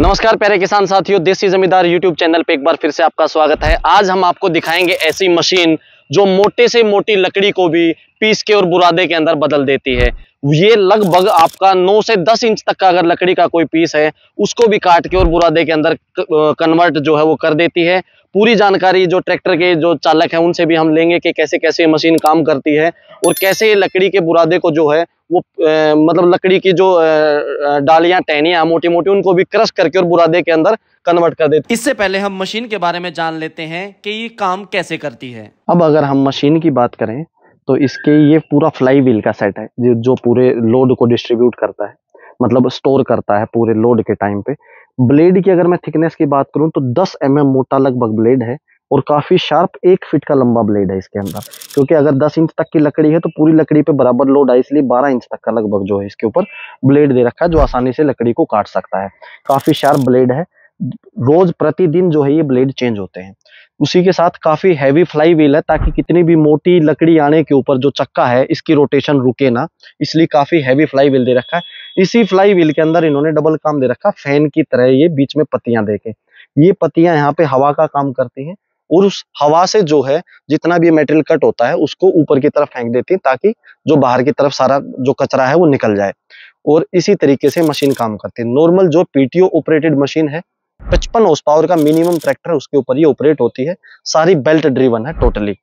नमस्कार प्यारे किसान साथियों देसी जमींदार यूट्यूब चैनल पे एक बार फिर से आपका स्वागत है आज हम आपको दिखाएंगे ऐसी मशीन जो मोटे से मोटी लकड़ी को भी पीस के और बुरादे के अंदर बदल देती है ये लगभग आपका 9 से 10 इंच तक का अगर लकड़ी का कोई पीस है उसको भी काट के और बुरादे के अंदर कन्वर्ट जो है वो कर देती है पूरी जानकारी जो ट्रैक्टर के जो चालक है उनसे भी हम लेंगे कि कैसे कैसे मशीन काम करती है और कैसे ये लकड़ी के बुरादे को जो है वो ए, मतलब लकड़ी की जो डालियां टहनियां मोटी मोटी उनको भी क्रश करके और बुरादे के अंदर कन्वर्ट कर देते इससे पहले हम मशीन के बारे में जान लेते हैं कि ये काम कैसे करती है अब अगर हम मशीन की बात करें तो इसके ये पूरा फ्लाई व्हील का सेट है जो पूरे लोड को डिस्ट्रीब्यूट करता है मतलब स्टोर करता है पूरे लोड के टाइम पे ब्लेड की अगर मैं थिकनेस की बात करूं तो 10 एम mm मोटा लगभग ब्लेड है और काफ़ी शार्प एक फिट का लंबा ब्लेड है इसके अंदर क्योंकि अगर 10 इंच तक की लकड़ी है तो पूरी लकड़ी पे बराबर लोड है इसलिए 12 इंच तक का लगभग जो है इसके ऊपर ब्लेड दे रखा है जो आसानी से लकड़ी को काट सकता है काफ़ी शार्प ब्लेड है रोज प्रतिदिन जो है ये ब्लेड चेंज होते हैं उसी के साथ काफ़ी हैवी फ्लाई व्हील है ताकि कितनी भी मोटी लकड़ी आने के ऊपर जो चक्का है इसकी रोटेशन रुके ना इसलिए काफ़ी हैवी फ्लाई व्हील दे रखा है इसी फ्लाई व्हील के अंदर इन्होंने डबल काम दे रखा फैन की तरह ये बीच में पत्तियां दे के ये पत्तियां यहाँ पे हवा का काम करती हैं और उस हवा से जो है जितना भी मेटेरियल कट होता है उसको ऊपर की तरफ फेंक देती है ताकि जो बाहर की तरफ सारा जो कचरा है वो निकल जाए और इसी तरीके से मशीन काम करती है नॉर्मल जो पीटीओ ऑपरेटेड मशीन है पचपन हॉर्स पावर का मिनिमम ट्रैक्टर उसके ऊपर ये ऑपरेट होती है सारी बेल्ट ड्रीवन है टोटली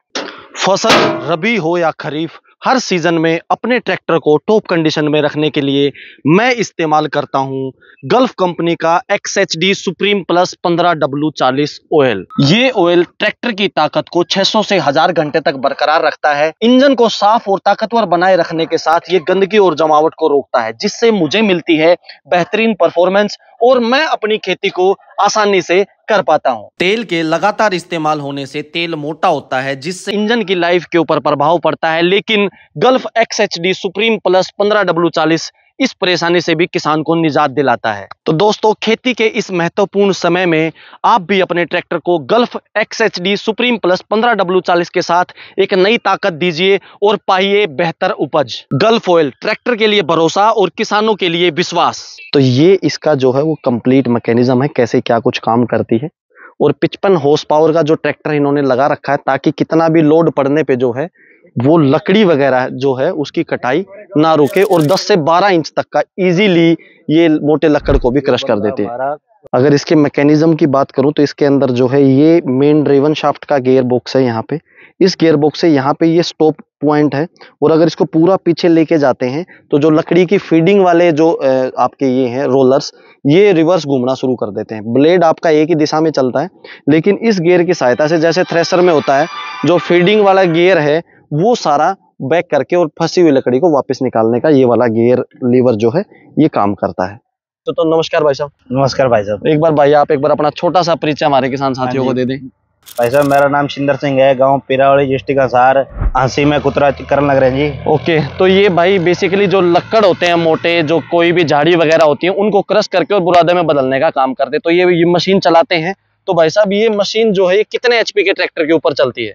फसल रबी हो या खरीफ हर सीज़न में अपने ट्रैक्टर को टॉप कंडीशन में रखने के लिए मैं इस्तेमाल करता हूं गल्फ कंपनी का X H D supreme plus 15 W चालीस ऑयल ये ऑयल ट्रैक्टर की ताकत को 600 से हजार घंटे तक बरकरार रखता है इंजन को साफ और ताकतवर बनाए रखने के साथ ये गंदगी और जमावट को रोकता है जिससे मुझे मिलती है बेहतरीन परफॉर्मेंस और मैं अपनी खेती को आसानी से कर पाता हूँ तेल के लगातार इस्तेमाल होने से तेल मोटा होता है जिससे इंजन की लाइफ के ऊपर प्रभाव पड़ता है लेकिन Gulf X H D supreme plus पंद्रह डब्ल्यू चालीस इस परेशानी से भी किसान को निजात दिलाता है तो दोस्तों खेती के इस महत्वपूर्ण समय में आप भी अपने ट्रैक्टर को Gulf X H D supreme plus पंद्रह डब्ल्यू चालीस के साथ एक नई ताकत दीजिए और पाइए बेहतर उपज गल्फ ऑयल ट्रैक्टर के लिए भरोसा और किसानों के लिए विश्वास तो ये इसका जो है वो कंप्लीट मैकेनिज्म है कैसे क्या कुछ काम करती है और पिचपन हॉर्स पावर का जो ट्रैक्टर इन्होंने लगा रखा है ताकि कितना भी लोड पड़ने पे जो है वो लकड़ी वगैरह जो है उसकी कटाई ना रुके और 10 से 12 इंच तक का इजीली ये मोटे लकड़ को भी क्रश कर देते हैं अगर इसके मैकेनिज्म की बात करूं तो इसके अंदर जो है ये मेन ड्रेवन शाफ्ट का गेयर बॉक्स है यहाँ पे इस गेयर बॉक्स से यहाँ पे ये स्टॉप पॉइंट है और अगर इसको पूरा पीछे लेके जाते हैं तो जो लकड़ी की फीडिंग वाले जो आपके ये हैं रोलर्स ये रिवर्स घूमना शुरू कर देते हैं ब्लेड आपका एक ही दिशा में चलता है लेकिन इस गेयर की सहायता से जैसे थ्रेसर में होता है जो फीडिंग वाला गेयर है वो सारा बैक करके और फंसी हुई लकड़ी को वापस निकालने का ये वाला गियर लीवर जो है ये काम करता है तो तो नमस्कार भाई साहब नमस्कार भाई साहब एक बार भाई आप एक बार अपना छोटा सा परिचय हमारे किसान हाँ साथियों को दे दें भाई साहब मेरा नाम शिंदर सिंह है गांव पिरावड़ी डिस्ट्रिक्ट सार हंसी में कुतरा करने लग रहे हैं जी ओके तो ये भाई बेसिकली जो लक्कड़ होते हैं मोटे जो कोई भी झाड़ी वगैरह होती है उनको क्रश करके और बुरादे में बदलने का काम करते हैं तो ये, ये मशीन चलाते हैं तो भाई साहब ये मशीन जो है कितने एचपी के ट्रैक्टर के ऊपर चलती है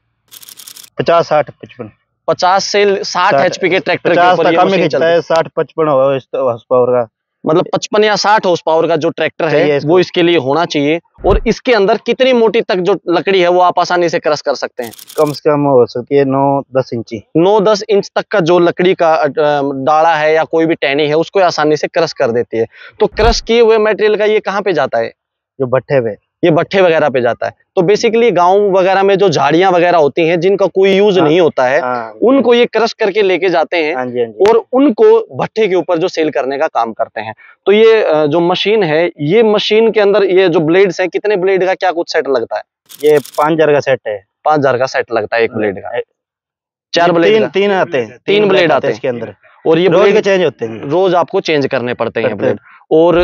पचास साठ पचपन पचास से साठ एचपी के ट्रैक्टर के तो साठ पचपन हॉर्स पावर तो का मतलब पचपन या साठ हॉर्स पावर का जो ट्रैक्टर है वो इसके लिए होना चाहिए और इसके अंदर कितनी मोटी तक जो लकड़ी है वो आप आसानी से क्रश कर सकते हैं कम से कम हो सकती है नौ दस इंची नौ दस इंच तक का जो लकड़ी का डाला है या कोई भी टहनी है उसको आसानी से क्रश कर देती है तो क्रश किए हुए मटेरियल का ये कहाँ पे जाता है जो भट्ठे पे ये भट्ठे वगैरह पे जाता है तो बेसिकली गांव वगैरह में जो झाड़ियां वगैरह होती हैं जिनका कोई यूज हाँ, नहीं होता है हाँ, उनको ये क्रश करके लेके जाते हैं हाँ और उनको भट्ठे के ऊपर जो सेल करने का काम करते हैं तो ये जो मशीन है ये मशीन के अंदर ये जो ब्लेड्स हैं कितने ब्लेड का क्या कुछ सेट लगता है ये पांच हजार का सेट है पांच हजार का सेट लगता है एक ब्लेड का चार ब्लेड तीन आते हैं तीन ब्लेड आते हैं इसके अंदर और ये ब्लेड चेंज होते हैं रोज आपको चेंज करने पड़ते हैं ब्लेड और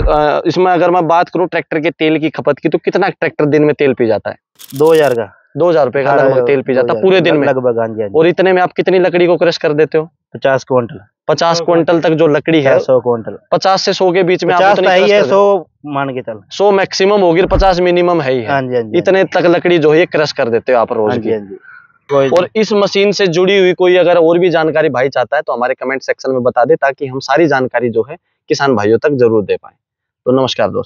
इसमें अगर मैं बात करूँ ट्रैक्टर के तेल की खपत की तो कितना ट्रैक्टर दिन में तेल पी जाता है दो हजार का दो हजार रुपए का तेल पी जाता पूरे दिन में लगभग हाँ हाँ और इतने में आप कितनी लकड़ी को क्रश कर देते हो पचास क्विंटल पचास क्विंटल तक जो लकड़ी है सौ क्विंटल पचास से सौ के बीच में आप तो है सौ मान के चल सौ मैक्सिमम होगी पचास मिनिमम है ही है हाँ इतने तक लकड़ी जो है क्रश कर देते हो आप रोज की और तो। इस मशीन से जुड़ी हुई कोई अगर और भी जानकारी भाई चाहता है तो हमारे कमेंट सेक्शन में बता दे ताकि हम सारी जानकारी जो है किसान भाइयों तक जरूर दे पाए तो नमस्कार दोस्तों